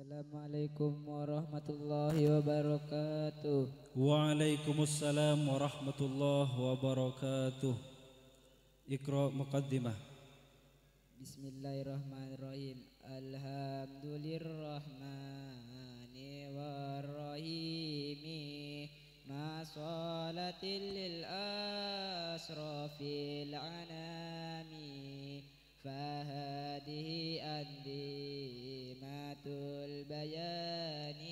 Assalamualaikum warahmatullahi wabarakatuh. Waalaikumsalam warahmatullahi wabarakatuh. Iqra muqaddimah. Bismillahirrahmanirrahim. Alhamdulillahirrahmani warrahimi. Ma salatil lil asrafil anami. Fahadihi andi. البيان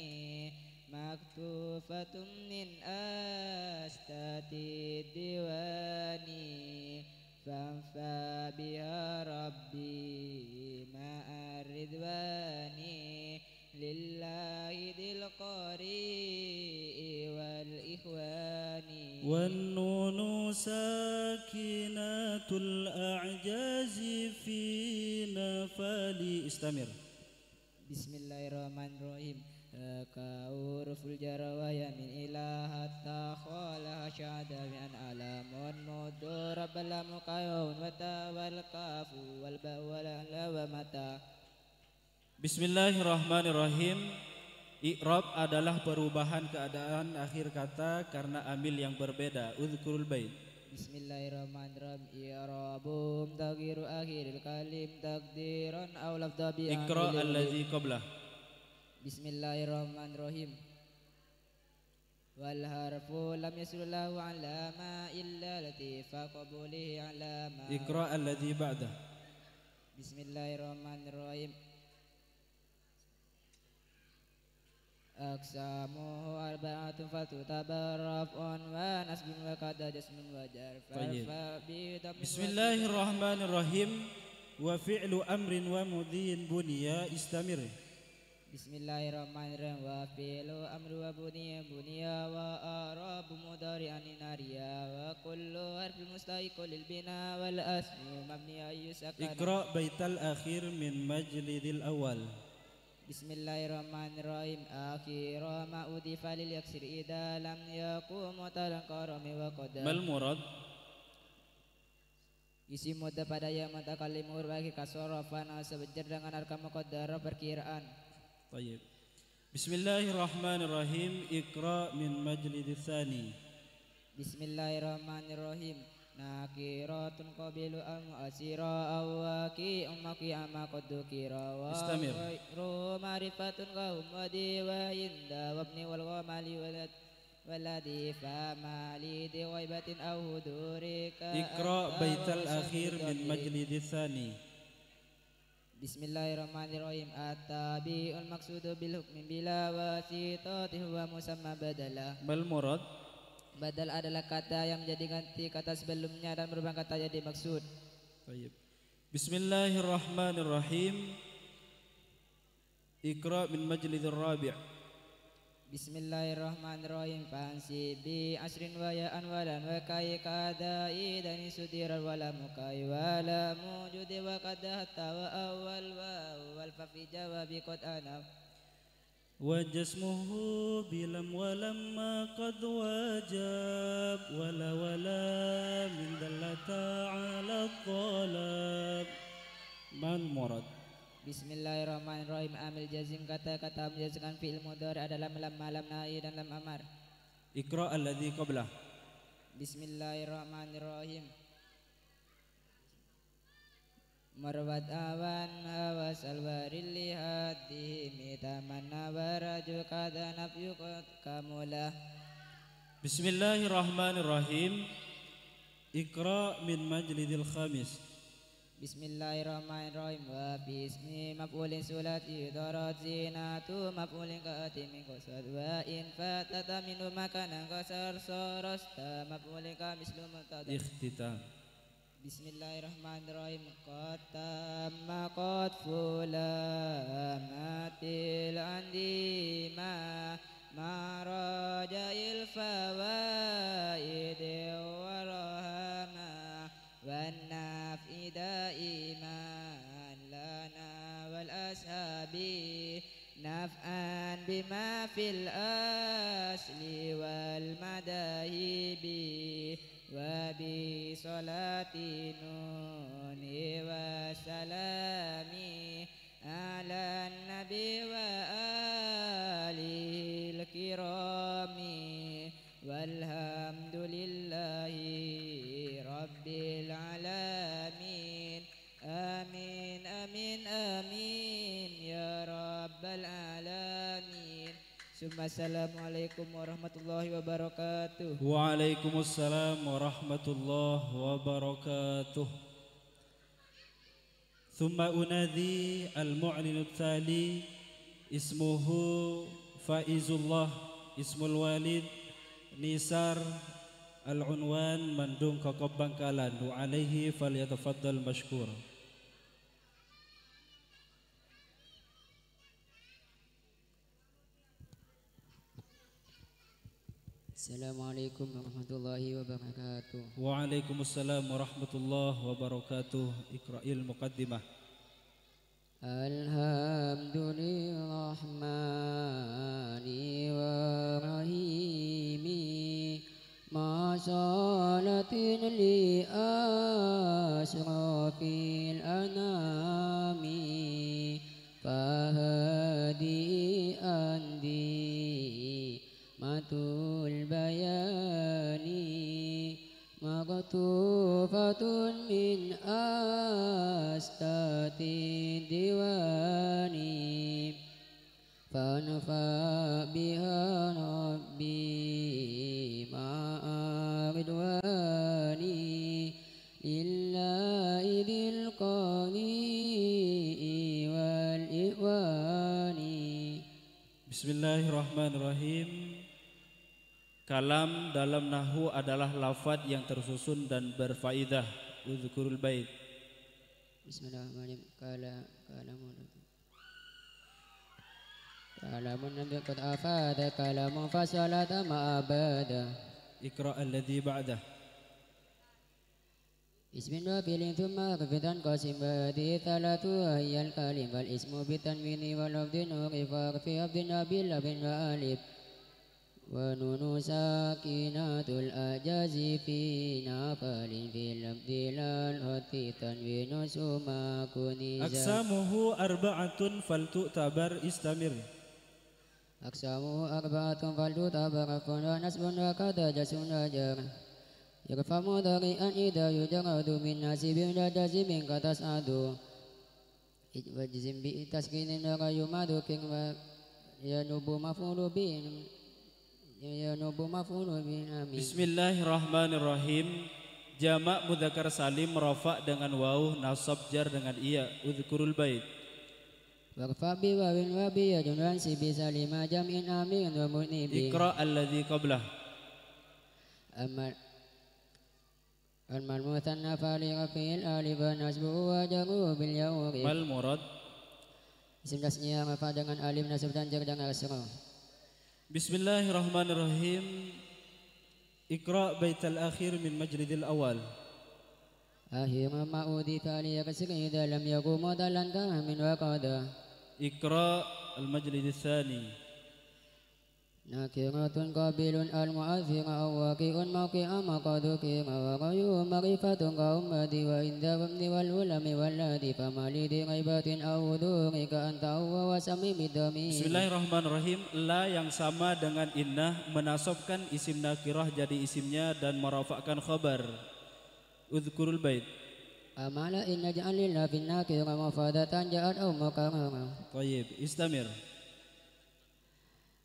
مكتوفة من أستات الديوان فانفى بها ربي ماء الرضوان لله ذي القريء والإخوان والنون ساكنة الأعجاز فينا استمر Bismillahirrahmanirrahim Laka uruful jarawaya min ila hatta khalaha syahada min alamun mudu rabbal mukayun wata wal kafu wal bawala lawa mata Bismillahirrahmanirrahim I'rab adalah perubahan keadaan akhir kata karena amil yang berbeda Udhkurul bait بسم الله الرحمن الرحيم يا ربوم تغير اخر الكلم تقديرا او لفظا اقرا الذي قبله بسم الله الرحمن الرحيم والحرف لم يسر له علامة إلا لطيفة قبوله علامة اقرأ الذي بعده بسم الله الرحمن الرحيم أقسامه أربعة فتتبع رفع ونسب وقد جسم وجر طيب. بسم الله الرحمن الرحيم وفعل أمر ومضي بني استمر بسم الله الرحمن الرحيم وفعل أمر وبني بنيا وأعراب مضارع ناريا وكل حرف مستيق للبناء والأسم مبني أي سكن اقرأ بيت الأخير من مجلد الأول Bismillahirrahmanirrahim. الله الرحمن الرحيم أخير ما أضيف لليكسر إذا لم يقوم تلقرم وقد Isi muda pada yang mentakallim bagi kasoro fana sebejar dengan arka muqaddara perkiraan. Baik. Bismillahirrahmanirrahim. Iqra min majlid thani. Bismillahirrahmanirrahim. Nakiratun qabilu am asira awaki مقيا ما قد ذكر وغيره معرفة كهمدي وعند وابن والغمال ولد والذي فما لي بغيبة أو هدورك اقرأ بيت Bismillahirrahmanirrahim At-tabi'ul bil hukmi bila wasitati huwa musamma badala murad Badal adalah kata yang menjadi ganti kata sebelumnya dan berubah kata yang dimaksud. Baik بسم الله الرحمن الرحيم اقرأ من مجلد الرابع بسم الله الرحمن الرحيم فانسي بي عشر ويا انوالا وكاي كادا إذا سدير ولا مكاي ولا موجود وقد حتى وأول وأول ففي جوابي قد أنا وجسمه بلم ولما قد وجب ولا ولا من دلت على الطلب ما المراد Bismillahirrahmanirrahim Amil jazim kata-kata menjazmkan fi'il mudhari adalah lam malam nahi dan lam amar Iqra alladhi qablah Bismillahirrahmanirrahim marwat awan awas alwari mita mana baraju kada nafyukat kamula Bismillahirrahmanirrahim Iqra min majlidil khamis Bismillahirrahmanirrahim wa bismi maf'ulin sulat idarat zinatu maf'ulin qati min qasad wa in fatata min makanan qasar sarasta maf'ulin qamis lumtada ikhtitam بسم الله الرحمن الرحيم قد تم قد فلامات الأنديمة مراجع الفوائد والرهامة والنفع دائما لنا والأصحاب نفعا بما في الأصل والمداهب وبصلاة نوني وسلامي على النبي وعلى ثم السلام عليكم ورحمة الله وبركاته وعليكم السلام ورحمة الله وبركاته ثم أنادي المعلن التالي اسمه فائز الله اسم الوالد نيسار العنوان من مندوم كقب بنكالان وعليه فليتفضل مشكورا السلام عليكم ورحمة الله وبركاته وعليكم السلام ورحمة الله وبركاته اقرأ المقدمة الحمد للرحمن والرحيم ما صالة لأشرف الأنام فهدي عدواني لله ذي القنيء والإخوان بسم الله الرحمن الرحيم Kalam dalam nahu adalah lafad yang tersusun dan berfaidah. Udzukurul bait. Bismillahirrahmanirrahim. Kala kalamun. Kalamun nabi qad afada kalamun fasalata ma اقرأ الذي بعده اسم نافل ثم اقف تنقسم هذه الثلاث هي الكلم والاسم بالتنوين واللفظ نوقف واقف أبدنا باللب والالف ونون ساكنات الأجاز في نقل في اللفظ لا الحث تنوين سما كنيزا أقسامه أربعة فلتؤتبر استمر أقسامه أربعة فالجود برف ونسب وكذا جس وجر يرفع ذريئا إذا يجرد من ناسب لا جازم كتسعد واجزم بتسكين الرأي ما ذكر ينوب مفعول به ينوب مفعول به بسم الله الرحمن الرحيم Jamak mudzakkar salim rafa dengan wawuh nasab jar dengan iya udhkurul bait وارفع بواو وبيد وانسب سلم جمع آمين ومنيب اقرأ الذي قبله أما أما المثنى فلرفع الألف ونسبه وجره باليور ما المراد؟ اسم تسنية رفع dengan alif nasab dan jar dengan kasrah Bismillahirrahmanirrahim اقرأ بيت الأخير من مجلد الأول أهير ما أودي فليكسر إذا لم يقوم ضلا كامن وقدا Iqra al-majlis al-thani Nakiratun al-mu'afiqa Awwaki'un mawki'a maqadukiqa Wa qayuhun marifatun qa'ummadi inda wamni wal-ulami wal-ladi Famalidi ghaibatin awuduri Ka'anta Bismillahirrahmanirrahim La yang sama dengan inna Menasobkan isim nakirah jadi isimnya Dan merafakkan khabar Udhkurul bait أما لئن نجعل لله في الناكرة مفردة جاءت أو مكررة طيب استمر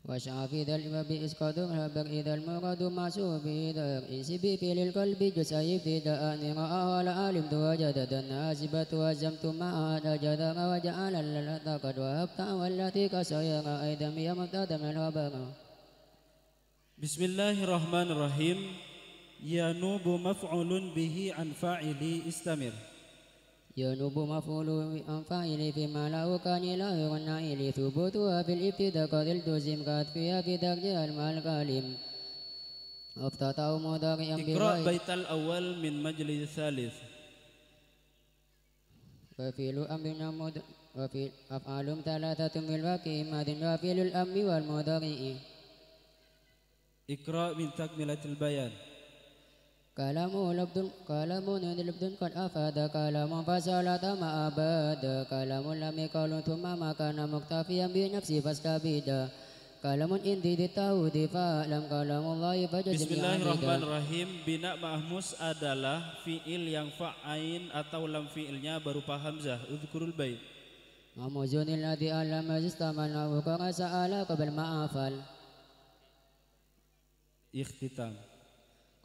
وشعف ذا الباب إسقاطه هبر إذا المراد معسوه بإذا إنسبي في للقلب جسعي في دآن رآه لعلمت وجدت الناسبة وزمت معها تجذر وجعل لقد وهبت والتي كسير أيضا يمتد من الهبر بسم الله الرحمن الرحيم ينوب مفعول به عن فاعل استمر ينوب مفعول عن فاعل فيما له كان لا يغنى إلي ثبوتها في الابتداء قد التزم قد فيها في تقدير المال قليم افتتحوا مضارعا اقرأ بيت الأول من مجلس الثالث وفعل أمرنا مد وفي أفعال ثلاثة بالواقع ماض وفعل الأمر والمدري اقرأ من تكملة البيان كلام لبد كلام لبد قد أفاد كلام فسالت ما أباد كلام لم يقل ثم ما كان مكتفيا بنفسه فاستبيد كلام إنتي للتوحيد فأعلم كلام الله فجزم Bismillahirrahmanirrahim Bina mahmus adalah fi'il yang fa'ain atau lam fi'ilnya berupa hamzah Udhkurul bait Mamuzun alladhi alam istamana wa qara sa'ala qabl ma'afal Ikhtitam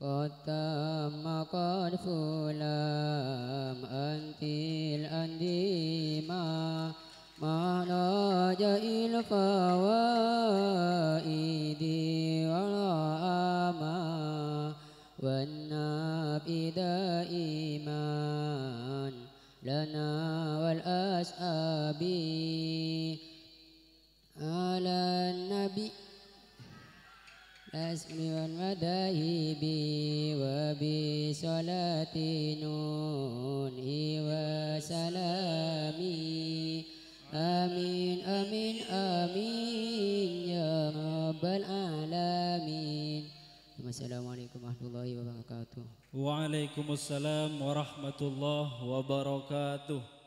قد تم قد فلام أنت الأنديمة ما ناجى الفوائد والعامة والنبي دائما لنا والأسابين يديه بي وبصلاة نوني وسلامي آمين amin amin يا رب العالمين Assalamualaikum warahmatullahi wabarakatuh Waalaikumsalam warahmatullahi wabarakatuh